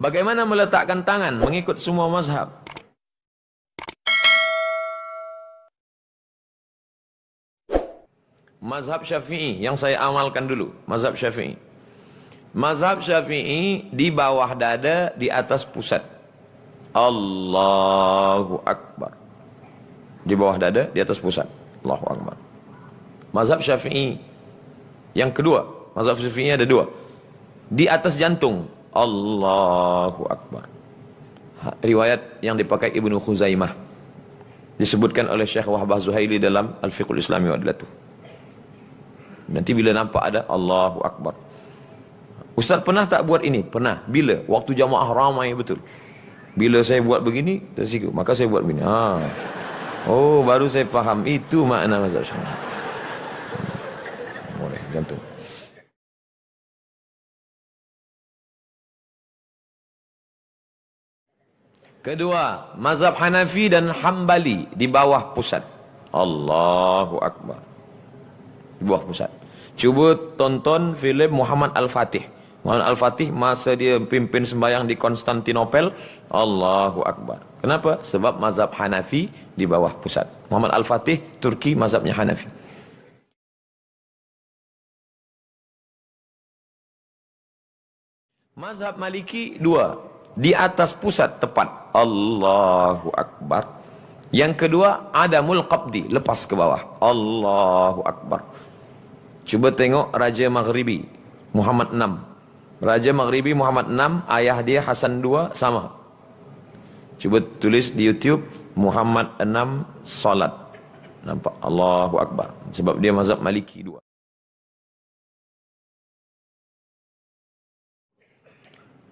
Bagaimana meletakkan tangan mengikut semua mazhab? Mazhab Syafi'i yang saya amalkan dulu, mazhab Syafi'i. Mazhab Syafi'i di bawah dada di atas pusat. Allahu Akbar. Di bawah dada di atas pusat. Allahu Akbar. Mazhab Syafi'i yang kedua, mazhab Syafi'i ada dua. Di atas jantung, Allahu Akbar ha, Riwayat yang dipakai Ibnu Khuzaimah Disebutkan oleh Syekh Wahbah Zuhaili dalam Al-Fiqhul Islami wa Adilatu Nanti bila nampak ada Allahu Akbar Ustaz pernah tak buat ini? Pernah Bila? Waktu jamaah ramai betul Bila saya buat begini tersikup. Maka saya buat begini ha. Oh baru saya faham Itu makna Mazhab Boleh Jantung Kedua, mazhab Hanafi dan Hambali di bawah pusat. Allahu Akbar. Di bawah pusat. Cuba tonton filem Muhammad Al-Fatih. Muhammad Al-Fatih masa dia pimpin sembahyang di Konstantinopel. Allahu Akbar. Kenapa? Sebab mazhab Hanafi di bawah pusat. Muhammad Al-Fatih, Turki mazhabnya Hanafi. Mazhab Maliki dua, di atas pusat tepat Allahu Akbar yang kedua Adamul Qabdi lepas ke bawah Allahu Akbar cuba tengok Raja Maghribi Muhammad 6 Raja Maghribi Muhammad 6 ayah dia Hasan 2 sama cuba tulis di Youtube Muhammad 6 salat nampak Allahu Akbar sebab dia mazhab Maliki 2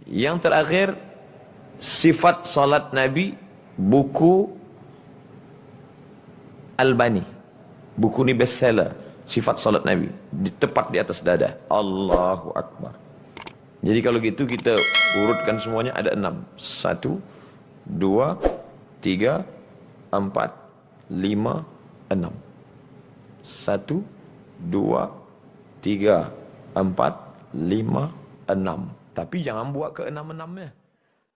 Yang terakhir sifat salat Nabi buku Albani buku ni bestseller sifat salat Nabi di, tepat di atas dada Allahu Akbar jadi kalau gitu kita urutkan semuanya ada enam satu dua tiga empat lima enam satu dua tiga empat lima enam tapi jangan buat ke enam-enamnya